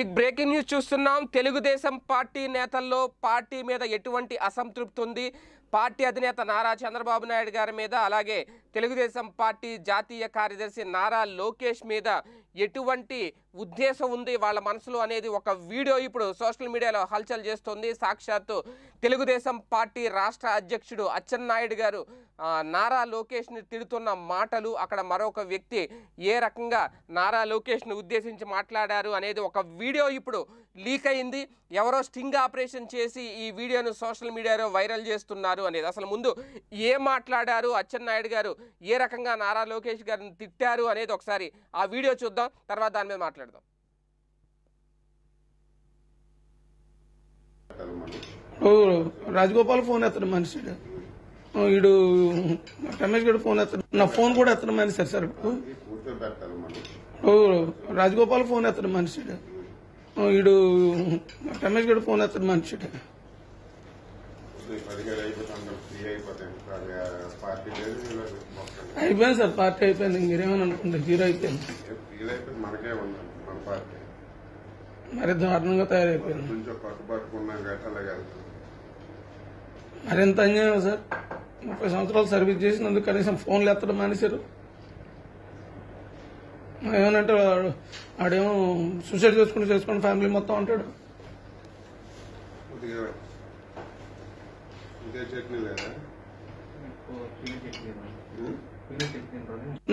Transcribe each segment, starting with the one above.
big breaking news చూస్తున్నాం Telugu Desam party నేతల్లో party మీద ఎటువంటి అసంతృప్తి ఉంది పార్టీ అధినేత నారా చంద్రబాబు నాయుడు గారి మీద అలాగే తెలుగుదేశం పార్టీ జాతీయ కార్యదర్శి నారా లోకేష్ మీద ఎటువంటి ఉద్దేశం ఉంది వాళ్ళ మనసులో అనేది ఒక వీడియో ఇప్పుడు సోషల్ మీడియాలో హల్చల్ చేస్తుంది సాక్షాత్తు తెలుగుదేశం పార్టీ రాష్ట్ర అధ్యక్షుడు అచ్చెన్నాయుడు గారు నారా లోకేష్ని తిడుతున్న మాటలు అక్కడ మరొక వ్యక్తి ఏ రకంగా నారా లోకేష్ను ఉద్దేశించి మాట్లాడారు అనేది ఒక వీడియో ఇప్పుడు లీక్ అయింది ఎవరో స్టింగ్ ఆపరేషన్ చేసి ఈ వీడియోను సోషల్ మీడియాలో వైరల్ చేస్తున్నారు అనేది అసలు ముందు ఏ మాట్లాడారు అచ్చెన్నాయుడు గారు ఏ రకంగా నారా లోకేష్ గారిని తిట్టారు అనేది ఒకసారి ఆ వీడియో చూద్దాం తర్వాత దాని మీద మాట్లాడదాం రాజగోపాల్ ఫోన్ ఎత్తడు మనిషి వీడు రమేష్ గారు ఫోన్ ఎత్తడు నా ఫోన్ కూడా ఎత్తడం మనిషి సార్ సార్ రాజగోపాల్ ఫోన్ ఎత్తడు మనిషి వీడు రమేష్ గడు ఫోన్ వస్తాడు మనుషుడు అయిపోయింది సార్ పార్టీ అయిపోయింది మీరేమని అనుకుంటారు జీరో అయిపోయింది మరి దారుణంగా తయారైపోయింది మరింత అన్యాయం సార్ ముప్పై సంవత్సరాలు సర్వీస్ చేసినందుకు కనీసం ఫోన్లు ఎత్తడం మానేశారు ఏమనంటే ఆడేమో సూసైడ్ చేసుకుని చేసుకుని ఫ్యామిలీ మొత్తం అంటాడు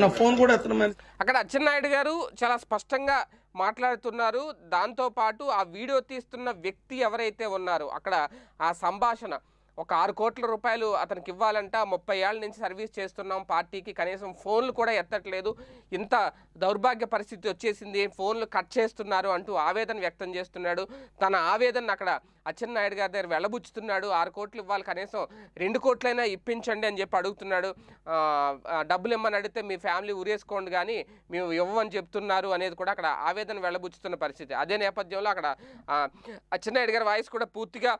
నా ఫోన్ కూడా అక్కడ అచ్చెన్నాయుడు గారు చాలా స్పష్టంగా మాట్లాడుతున్నారు దాంతోపాటు ఆ వీడియో తీస్తున్న వ్యక్తి ఎవరైతే ఉన్నారో అక్కడ ఆ సంభాషణ ఒక ఆరు కోట్ల రూపాయలు అతనికి ఇవ్వాలంట ముప్పై ఏళ్ళ నుంచి సర్వీస్ చేస్తున్నాం పార్టీకి కనీసం ఫోన్లు కూడా ఎత్తట్లేదు ఇంత దౌర్భాగ్య పరిస్థితి వచ్చేసింది ఫోన్లు కట్ చేస్తున్నారు అంటూ ఆవేదన వ్యక్తం చేస్తున్నాడు తన ఆవేదన అక్కడ అచ్చెన్నాయుడు గారి దగ్గర వెళ్ళబుచ్చుతున్నాడు ఆరు కోట్లు ఇవ్వాలి కనీసం రెండు కోట్లైనా ఇప్పించండి అని చెప్పి అడుగుతున్నాడు డబ్బులు ఇమ్మని అడిగితే మీ ఫ్యామిలీ ఉరేసుకోండి కానీ మేము ఇవ్వమని చెప్తున్నారు అనేది కూడా అక్కడ ఆవేదన వెళ్ళబుచ్చుతున్న పరిస్థితి అదే నేపథ్యంలో అక్కడ అచ్చెన్నాయుడు గారి వాయిస్ కూడా పూర్తిగా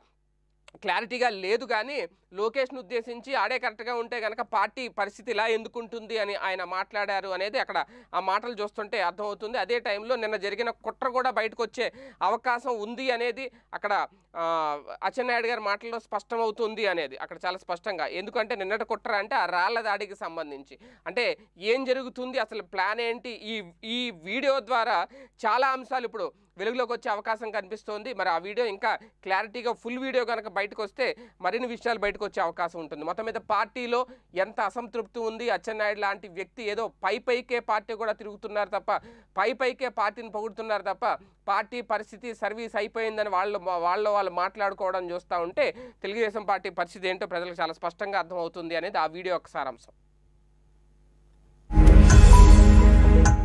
క్లారిటీగా లేదు కానీ లోకేష్ను ఉద్దేశించి ఆడే కరెక్ట్గా ఉంటే కనుక పార్టీ పరిస్థితి ఇలా ఎందుకుంటుంది అని ఆయన మాట్లాడారు అనేది అక్కడ ఆ మాటలు చూస్తుంటే అర్థమవుతుంది అదే టైంలో నిన్న జరిగిన కుట్ర కూడా బయటకు వచ్చే అవకాశం ఉంది అనేది అక్కడ అచ్చెన్నాయుడు గారి మాటల్లో స్పష్టమవుతుంది అనేది అక్కడ చాలా స్పష్టంగా ఎందుకంటే నిన్నటి కుట్ర అంటే ఆ రాళ్ల దాడికి సంబంధించి అంటే ఏం జరుగుతుంది అసలు ప్లాన్ ఏంటి ఈ ఈ వీడియో ద్వారా చాలా అంశాలు ఇప్పుడు వెలుగులోకి వచ్చే అవకాశం కనిపిస్తోంది మరి ఆ వీడియో ఇంకా క్లారిటీగా ఫుల్ వీడియో కనుక బయటకు వస్తే మరిన్ని విషయాలు బయటకు వచ్చే అవకాశం ఉంటుంది మొత్తం మీద పార్టీలో ఎంత అసంతృప్తి ఉంది అచ్చెన్నాయుడు లాంటి వ్యక్తి ఏదో పై పైకే పార్టీ కూడా తిరుగుతున్నారు తప్ప పై పైకే పార్టీని పొగుడుతున్నారు తప్ప పార్టీ పరిస్థితి సర్వీస్ అయిపోయిందని వాళ్ళు వాళ్ళు వాళ్ళు మాట్లాడుకోవడం చూస్తూ ఉంటే తెలుగుదేశం పార్టీ పరిస్థితి ఏంటో ప్రజలకు చాలా స్పష్టంగా అర్థమవుతుంది అనేది ఆ వీడియో ఒక సారాంశం